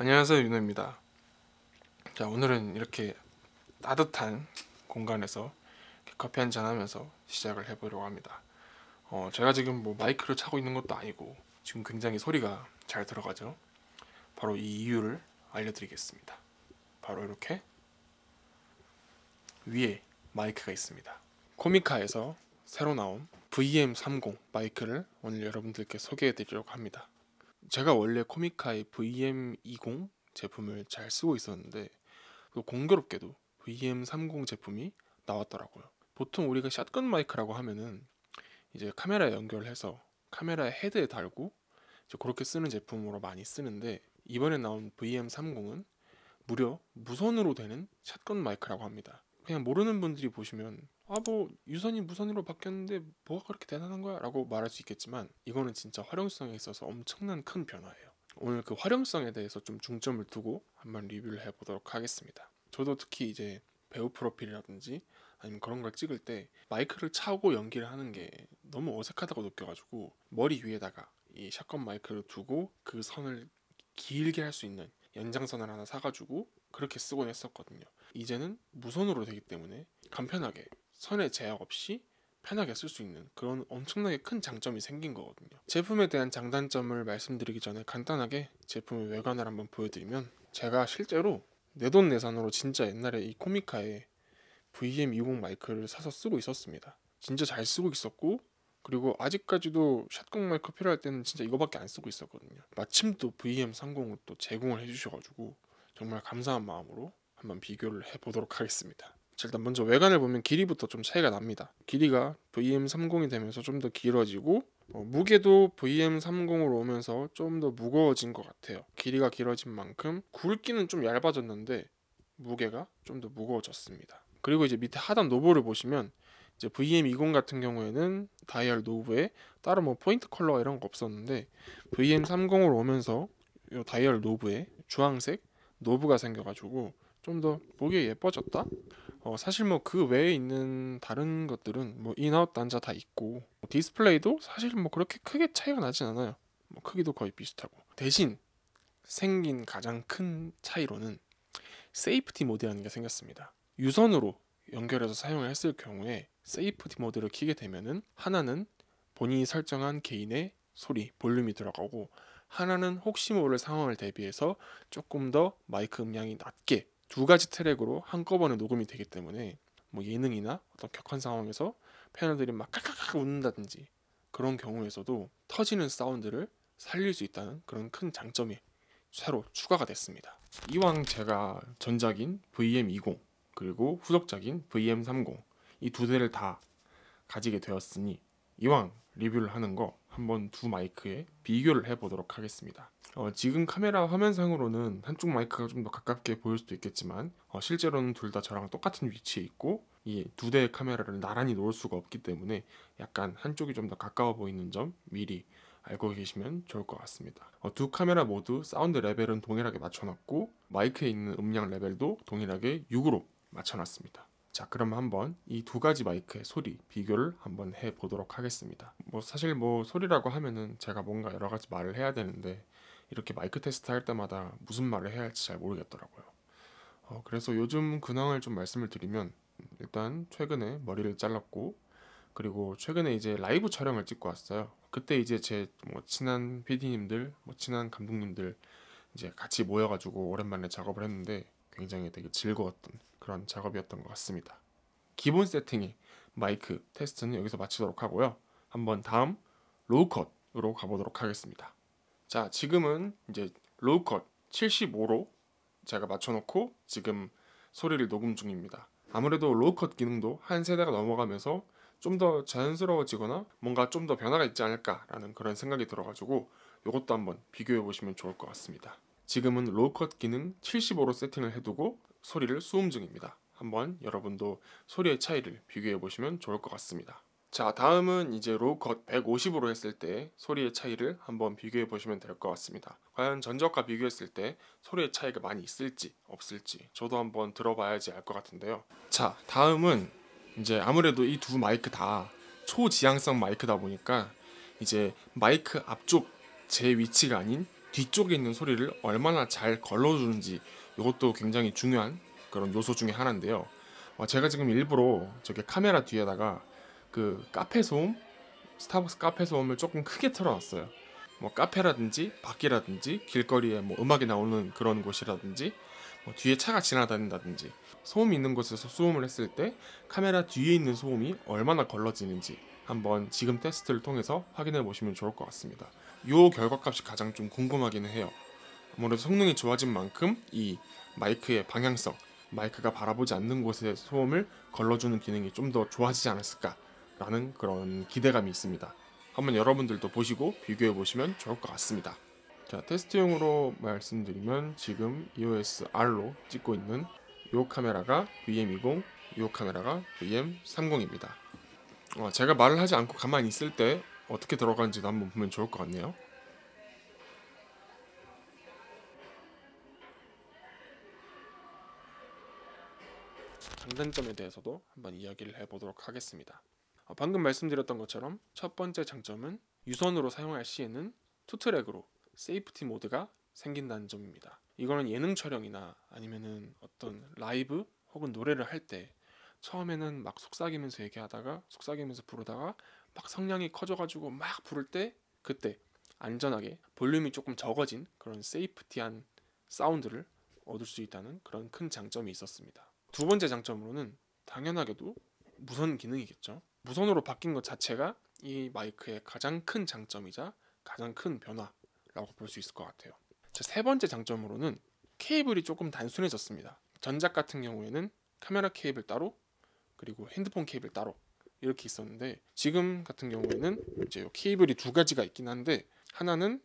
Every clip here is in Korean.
안녕하세요 윤호입니다. 자 오늘은 이렇게 따뜻한 공간에서 커피 한잔 하면서 시작을 해보려고 합니다. 어 제가 지금 뭐 마이크를 차고 있는 것도 아니고 지금 굉장히 소리가 잘 들어가죠. 바로 이 이유를 알려드리겠습니다. 바로 이렇게 위에 마이크가 있습니다. 코미카에서 새로 나온 VM30 마이크를 오늘 여러분들께 소개해드리려고 합니다. 제가 원래 코미카의 VM20 제품을 잘 쓰고 있었는데 공교롭게도 VM30 제품이 나왔더라고요. 보통 우리가 샷건 마이크라고 하면은 이제 카메라에 연결해서 카메라 의 헤드에 달고 이제 그렇게 쓰는 제품으로 많이 쓰는데 이번에 나온 VM30은 무려 무선으로 되는 샷건 마이크라고 합니다. 그냥 모르는 분들이 보시면 아뭐 유선이 무선으로 바뀌었는데 뭐가 그렇게 대단한 거야 라고 말할 수 있겠지만 이거는 진짜 활용성에 있어서 엄청난 큰 변화예요 오늘 그 활용성에 대해서 좀 중점을 두고 한번 리뷰를 해보도록 하겠습니다 저도 특히 이제 배우 프로필이라든지 아니면 그런 걸 찍을 때 마이크를 차고 연기를 하는 게 너무 어색하다고 느껴가지고 머리 위에다가 이 샷건 마이크를 두고 그 선을 길게 할 수 있는 연장선을 하나 사가지고 그렇게 쓰곤 했었거든요. 이제는 무선으로 되기 때문에 간편하게 선의 제약 없이 편하게 쓸 수 있는 그런 엄청나게 큰 장점이 생긴 거거든요. 제품에 대한 장단점을 말씀드리기 전에 간단하게 제품의 외관을 한번 보여드리면 제가 실제로 내돈내산으로 진짜 옛날에 이코미카에 VM20 마이크를 사서 쓰고 있었습니다. 진짜 잘 쓰고 있었고 그리고 아직까지도 샷건 마이크 필요할 때는 진짜 이거밖에 안 쓰고 있었거든요. 마침 또 VM30을 또 제공을 해주셔가지고 정말 감사한 마음으로 한번 비교를 해보도록 하겠습니다. 자, 일단 먼저 외관을 보면 길이부터 좀 차이가 납니다. 길이가 VM30이 되면서 좀 더 길어지고 어, 무게도 VM30으로 오면서 좀 더 무거워진 것 같아요. 길이가 길어진 만큼 굵기는 좀 얇아졌는데 무게가 좀 더 무거워졌습니다. 그리고 이제 밑에 하단 노브를 보시면 이제 VM20 같은 경우에는 다이얼 노브에 따로 뭐 포인트 컬러 이런 거 없었는데 VM30으로 오면서 이 다이얼 노브에 주황색 노브가 생겨가지고 좀더보기 예뻐졌다. 어, 사실 뭐 그 외에 있는 다른 것들은 뭐 인아웃 단자 다 있고 뭐 디스플레이도 사실 뭐 그렇게 크게 차이가 나진 않아요. 뭐 크기도 거의 비슷하고 대신 생긴 가장 큰 차이로는 세이프티 모드라는 게 생겼습니다. 유선으로 연결해서 사용을 했을 경우에 세이프티 모드를 키게 되면은 하나는 본인이 설정한 개인의 소리 볼륨이 들어가고 하나는 혹시 모를 상황을 대비해서 조금 더 마이크 음량이 낮게 두 가지 트랙으로 한꺼번에 녹음이 되기 때문에 뭐 예능이나 어떤 격한 상황에서 패널들이 막 깍깍깍 웃는다든지 그런 경우에서도 터지는 사운드를 살릴 수 있다는 그런 큰 장점이 새로 추가가 됐습니다. 이왕 제가 전작인 VM20 그리고 후속작인 VM30 이 두 대를 다 가지게 되었으니 이왕 리뷰를 하는 거 한번 두 마이크에 비교를 해보도록 하겠습니다. 어, 지금 카메라 화면상으로는 한쪽 마이크가 좀 더 가깝게 보일 수도 있겠지만 어, 실제로는 둘 다 저랑 똑같은 위치에 있고 이 두 대의 카메라를 나란히 놓을 수가 없기 때문에 약간 한쪽이 좀 더 가까워 보이는 점 미리 알고 계시면 좋을 것 같습니다. 어, 두 카메라 모두 사운드 레벨은 동일하게 맞춰놨고 마이크에 있는 음량 레벨도 동일하게 6으로 맞춰놨습니다. 자, 그럼 한번 이 두 가지 마이크의 소리 비교를 한번 해 보도록 하겠습니다. 뭐 사실 뭐 소리라고 하면은 제가 뭔가 여러 가지 말을 해야 되는데 이렇게 마이크 테스트 할 때마다 무슨 말을 해야 할지 잘 모르겠더라고요. 어, 그래서 요즘 근황을 좀 말씀을 드리면 일단 최근에 머리를 잘랐고 그리고 최근에 이제 라이브 촬영을 찍고 왔어요. 그때 이제 제 뭐 친한 PD님들, 뭐 친한 감독님들 이제 같이 모여가지고 오랜만에 작업을 했는데 굉장히 되게 즐거웠던 그런 작업이었던 것 같습니다. 기본 세팅이 마이크 테스트는 여기서 마치도록 하고요. 한번 다음 로우 컷으로 가보도록 하겠습니다. 자, 지금은 이제 로우 컷 75로 제가 맞춰놓고 지금 소리를 녹음 중입니다. 아무래도 로우 컷 기능도 한 세대가 넘어가면서 좀 더 자연스러워지거나 뭔가 좀 더 변화가 있지 않을까라는 그런 생각이 들어가지고 이것도 한번 비교해 보시면 좋을 것 같습니다. 지금은 로컷 기능 75로 세팅을 해두고 소리를 수음 중입니다. 한번 여러분도 소리의 차이를 비교해 보시면 좋을 것 같습니다. 자 다음은 이제 로컷 150으로 했을 때 소리의 차이를 한번 비교해 보시면 될 것 같습니다. 과연 전적과 비교했을 때 소리의 차이가 많이 있을지 없을지 저도 한번 들어봐야지 알 것 같은데요. 자 다음은 이제 아무래도 이 두 마이크 다 초지향성 마이크다 보니까 이제 마이크 앞쪽 제 위치가 아닌 뒤쪽에 있는 소리를 얼마나 잘 걸러주는지 이것도 굉장히 중요한 그런 요소 중에 하나인데요. 어, 제가 지금 일부러 저기 카메라 뒤에다가 그 카페 소음, 스타벅스 카페 소음을 조금 크게 틀어놨어요. 뭐 카페라든지 밖이라든지 길거리에 뭐 음악이 나오는 그런 곳이라든지 뭐 뒤에 차가 지나다닌다든지 소음이 있는 곳에서 소음을 했을 때 카메라 뒤에 있는 소음이 얼마나 걸러지는지 한번 지금 테스트를 통해서 확인해 보시면 좋을 것 같습니다. 이 결과값이 가장 좀 궁금하기는 해요. 아무래도 성능이 좋아진 만큼 이 마이크의 방향성, 마이크가 바라보지 않는 곳에 소음을 걸러주는 기능이 좀 더 좋아지지 않았을까라는 그런 기대감이 있습니다. 한번 여러분들도 보시고 비교해 보시면 좋을 것 같습니다. 자, 테스트용으로 말씀드리면 지금 EOS R로 찍고 있는 이 카메라가 VM20, 이 카메라가 VM30입니다. 어, 제가 말을 하지 않고 가만히 있을 때 어떻게 들어가는지도 한번 보면 좋을 것 같네요. 장단점에 대해서도 한번 이야기를 해보도록 하겠습니다. 어, 방금 말씀드렸던 것처럼 첫 번째 장점은 유선으로 사용할 시에는 투트랙으로 세이프티 모드가 생긴다는 점입니다. 이거는 예능 촬영이나 아니면은 어떤 라이브 혹은 노래를 할때 처음에는 막 속삭이면서 얘기하다가 속삭이면서 부르다가 막 성량이 커져가지고 막 부를 때 그때 안전하게 볼륨이 조금 적어진 그런 세이프티한 사운드를 얻을 수 있다는 그런 큰 장점이 있었습니다. 두 번째 장점으로는 당연하게도 무선 기능이겠죠. 무선으로 바뀐 것 자체가 이 마이크의 가장 큰 장점이자 가장 큰 변화라고 볼 수 있을 것 같아요. 세 번째 장점으로는 케이블이 조금 단순해졌습니다. 전작 같은 경우에는 카메라 케이블 따로, 그리고 핸드폰 케이블 따로 이렇게 있었는데 지금 같은 경우에는 이제 케이블이 두 가지가 있긴 한데 하나는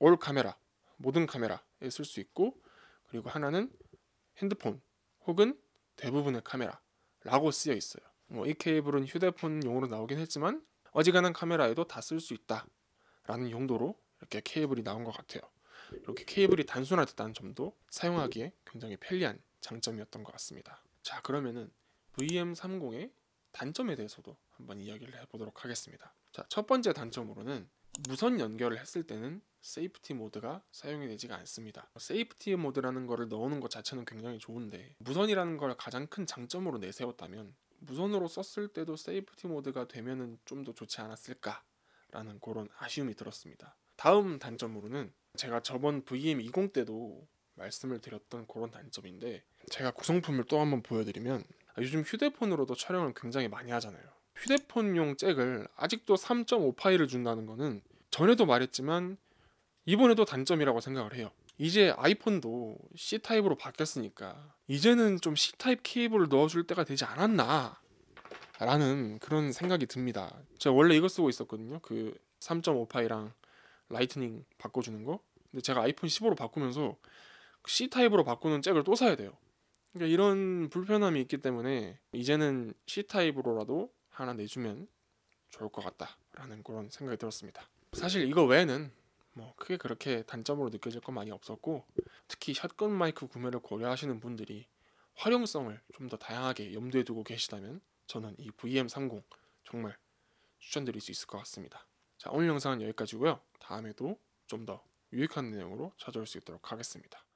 올 카메라 모든 카메라에 쓸 수 있고 그리고 하나는 핸드폰 혹은 대부분의 카메라라고 쓰여 있어요. 뭐 이 케이블은 휴대폰용으로 나오긴 했지만 어지간한 카메라에도 다 쓸 수 있다라는 용도로 이렇게 케이블이 나온 것 같아요. 이렇게 케이블이 단순화됐다는 점도 사용하기에 굉장히 편리한 장점이었던 것 같습니다. 자 그러면은 VM30의 단점에 대해서도 한번 이야기를 해보도록 하겠습니다. 자, 첫 번째 단점으로는 무선 연결을 했을 때는 세이프티 모드가 사용이 되지가 않습니다. 세이프티 모드라는 것을 넣는것 자체는 굉장히 좋은데 무선이라는 걸 가장 큰 장점으로 내세웠다면 무선으로 썼을 때도 세이프티 모드가 되면좀 더 좋지 않았을까 라는 그런 아쉬움이 들었습니다. 다음 단점으로는 제가 저번 VM20 때도 말씀을 드렸던 그런 단점인데 제가 구성품을 또 한번 보여드리면 요즘 휴대폰으로도 촬영을 굉장히 많이 하잖아요. 휴대폰용 잭을 아직도 3.5 파일을 준다는 거는 전에도 말했지만 이번에도 단점이라고 생각을 해요. 이제 아이폰도 C타입으로 바뀌었으니까 이제는 좀 C타입 케이블을 넣어줄 때가 되지 않았나 라는 그런 생각이 듭니다. 제가 원래 이거 쓰고 있었거든요. 그3.5 파이랑 라이트닝 바꿔주는 거. 근데 제가 아이폰 15로 바꾸면서 C타입으로 바꾸는 잭을 또 사야 돼요. 그러니까 이런 불편함이 있기 때문에 이제는 C 타입으로라도 하나 내주면 좋을 것 같다라는 그런 생각이 들었습니다. 사실 이거 외에는 뭐 크게 그렇게 단점으로 느껴질 건 많이 없었고 특히 샷건 마이크 구매를 고려하시는 분들이 활용성을 좀 더 다양하게 염두에 두고 계시다면 저는 이 VM30 정말 추천드릴 수 있을 것 같습니다. 자 오늘 영상은 여기까지고요. 다음에도 좀 더 유익한 내용으로 찾아올 수 있도록 하겠습니다.